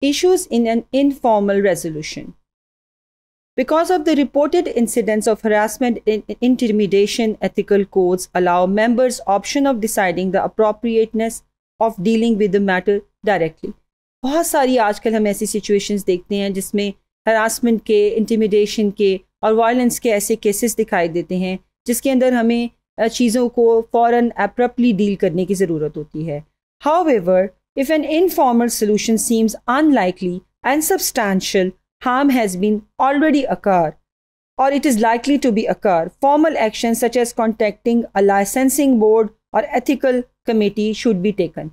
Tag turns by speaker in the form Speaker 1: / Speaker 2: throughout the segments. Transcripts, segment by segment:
Speaker 1: issues in an informal resolution. Because of the reported incidents of harassment and intimidation, ethical codes allow members option of deciding the appropriateness of dealing with the matter directly. बहुत सारी आजकल हम ऐसी situations देखते हैं जिसमें harassment के intimidation के और वायलेंस के ऐसे केसेस दिखाई देते हैं जिसके अंदर हमें चीज़ों को फ़ौर एप्रप्टली डील करने की ज़रूरत होती है how If an informal solution seems unlikely and substantial harm has been already occurred or it is likely to be occur, formal actions such as contacting a licensing board और ethical committee should be taken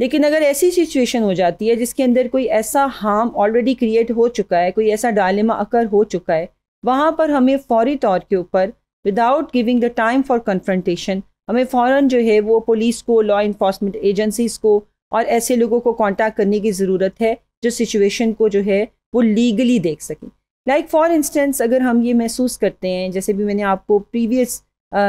Speaker 1: लेकिन अगर ऐसी situation हो जाती है जिसके अंदर कोई ऐसा हार्म ऑलरेडी क्रिएट हो चुका है कोई ऐसा डायलेमा अकर हो चुका है वहाँ पर हमें फौरी तौर के ऊपर without giving the time for confrontation हमें फ़ौर जो है वो पुलिस को लॉ इन्फॉर्समेंट एजेंसीज को और ऐसे लोगों को कॉन्टैक्ट करने की ज़रूरत है जो सिचुएशन को जो है वो लीगली देख सकें लाइक फॉर इंस्टेंस अगर हम ये महसूस करते हैं जैसे भी मैंने आपको प्रीवियस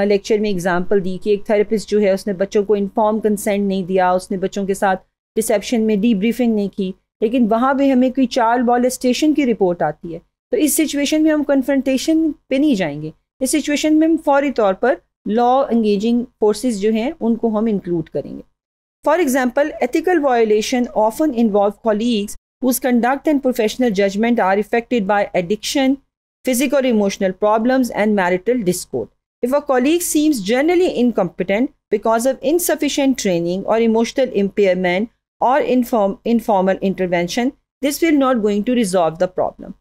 Speaker 1: लेक्चर में एग्जांपल दी कि एक थेरेपिस्ट जो है उसने बच्चों को इन्फॉर्म कंसेंट नहीं दिया उसने बच्चों के साथ डिसेप्शन में डी ब्रीफिंग नहीं की लेकिन वहाँ भी हमें कोई बॉल स्टेशन की रिपोर्ट आती है तो इस सिचुएशन में हम कन्फ्रंटेशन पे नहीं जाएंगे इस सिचुएशन में हम फौरी तौर पर लॉ एंगेजिंग फोर्सेस जो हैं उनको हम इंक्लूड करेंगे For example, ethical violation often involve colleagues whose conduct and professional judgment are affected by addiction, physical emotional problems, and marital discord. If a colleague seems generally incompetent because of insufficient training or emotional impairment or inform, informal intervention, this will not going to resolve the problem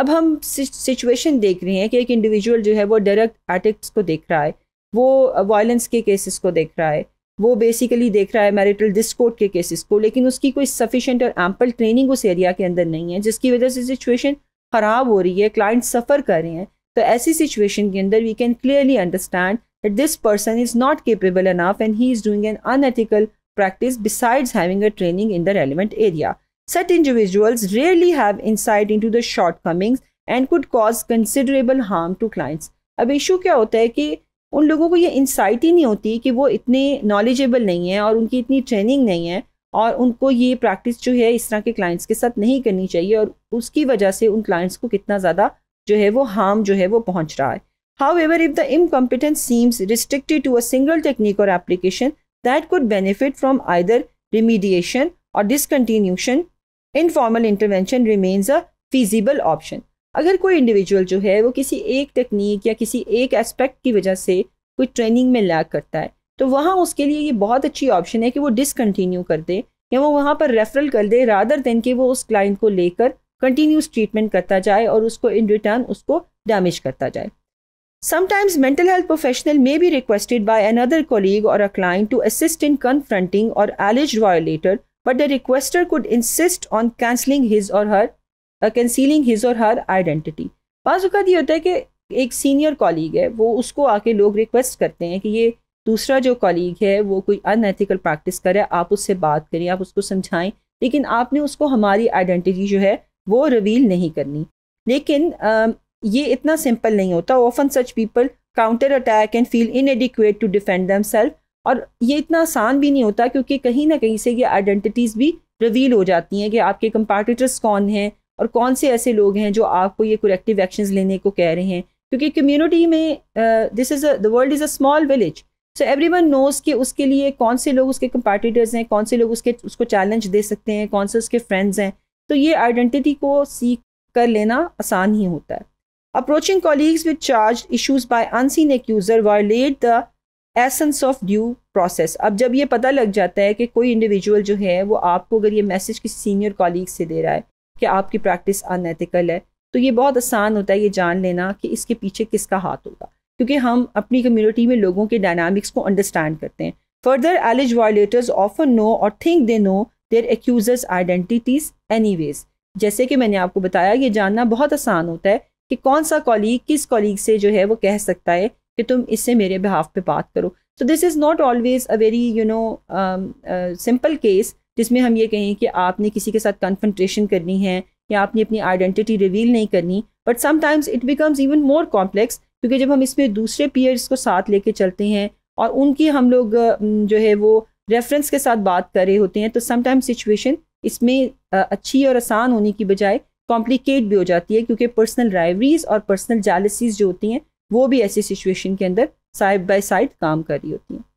Speaker 1: अब हम situation देख रहे हैं कि एक individual जो है वो डायरेक्ट एटिक्स को देख रहा है वो वायलेंस के केसेस को देख रहा है वो बेसिकली देख रहा है मैरिटल डिस्कोट के केसेस को लेकिन उसकी कोई सफिशेंट और एम्पल ट्रेनिंग उस एरिया के अंदर नहीं है जिसकी वजह से सिचुएशन ख़राब हो रही है क्लाइंट सफ़र कर रहे हैं तो ऐसी सिचुएशन के अंदर we can clearly understand that this person is not capable enough and he is doing an unethical practice besides having a training in the relevant area such individuals rarely have inside into the short and could cause considerable harm to clients अब issue क्या होता है कि उन लोगों को ये insight ही नहीं होती कि वो इतने नॉलेजेबल नहीं है और उनकी इतनी ट्रेनिंग नहीं है और उनको ये प्रैक्टिस जो है इस तरह के क्लाइंट्स के साथ नहीं करनी चाहिए और उसकी वजह से उन क्लाइंट्स को कितना ज़्यादा जो है वो हार्म जो है वो पहुंच रहा है however if the incompetence seems restricted to a single technique और application that could benefit from either remediation और discontinuation informal intervention remains a feasible option अगर कोई इंडिविजुअल जो है वो किसी एक टेक्निक या किसी एक एस्पेक्ट की वजह से कोई ट्रेनिंग में लैक करता है तो वहाँ उसके लिए ये बहुत अच्छी ऑप्शन है कि वो डिसकंटिन्यू कर दे या वो वहाँ पर रेफरल कर दे रादर देन के वो उस क्लाइंट को लेकर कंटिन्यूस ट्रीटमेंट करता जाए और उसको इन रिटर्न उसको डैमेज करता जाए sometimes mental health professional may be requested by another colleague और a client to assist in confronting और alleged violator but the requester could insist on cancelling his और हर कंसीलिंग हिज और हर identity बाज़ अवत ये होता है कि एक सीनियर कॉलीग है वो उसको आके लोग रिक्वेस्ट करते हैं कि ये दूसरा जो कॉलीग है वो कोई अनएथिकल प्रैक्टिस करे आप उससे बात करें आप उसको समझाएं लेकिन आपने उसको हमारी आइडेंटिटी जो है वो रिवील नहीं करनी लेकिन आ, ये इतना सिंपल नहीं होता often such people counter attack and feel inadequate to defend them self और ये इतना आसान भी नहीं होता क्योंकि कहीं ना कहीं से ये आइडेंटिटीज़ भी रिवील हो जाती हैं कि आपके कंपार्टिटर्स कौन हैं और कौन से ऐसे लोग हैं जो आपको ये कुरेक्टिव एक्शन लेने को कह रहे हैं क्योंकि कम्युनिटी में this is the world is a small village so everyone knows कि उसके लिए कौन से लोग उसके कंपार्टीटर्स हैं कौन से लोग उसके उसको चैलेंज दे सकते हैं कौन से उसके फ्रेंड्स हैं तो ये आइडेंटिटी को सीख कर लेना आसान ही होता है approaching colleagues with charge issues by unseen accuser violate the essence of due process अब जब ये पता लग जाता है कि कोई इंडिविजुअल जो है वो आपको अगर ये मैसेज किसी सीनियर कॉलीग से दे रहा है कि आपकी प्रैक्टिस अनएथिकल है तो ये बहुत आसान होता है ये जान लेना कि इसके पीछे किसका हाथ होगा क्योंकि हम अपनी कम्युनिटी में लोगों के डायनामिक्स को अंडरस्टैंड करते हैं further alleged violators often know और think they know their accusers identities any जैसे कि मैंने आपको बताया ये जानना बहुत आसान होता है कि कौन सा कॉलीग किस कॉलीग से जो है वो कह सकता है कि तुम इससे मेरे बिहाफ पे बात करो so this is not always a very you know simple case जिसमें हम ये कहें कि आपने किसी के साथ कन्फनट्रेशन करनी है या आपने अपनी आइडेंटिटी रिवील नहीं करनी but sometimes it becomes even more complex क्योंकि जब हम इसमें दूसरे पीयर्स को साथ लेके चलते हैं और उनकी हम लोग जो है वो रेफरेंस के साथ बात कर रहे होते हैं तो समटाइम्स सिचुएशन इसमें अच्छी और आसान होने की बजाय कॉम्प्लिकेट भी हो जाती है क्योंकि पर्सनल राइवरीज और पर्सनल जालसीज जो होती हैं वो भी ऐसी सिचुएशन के अंदर साइड बाय साइड काम कर रही होती हैं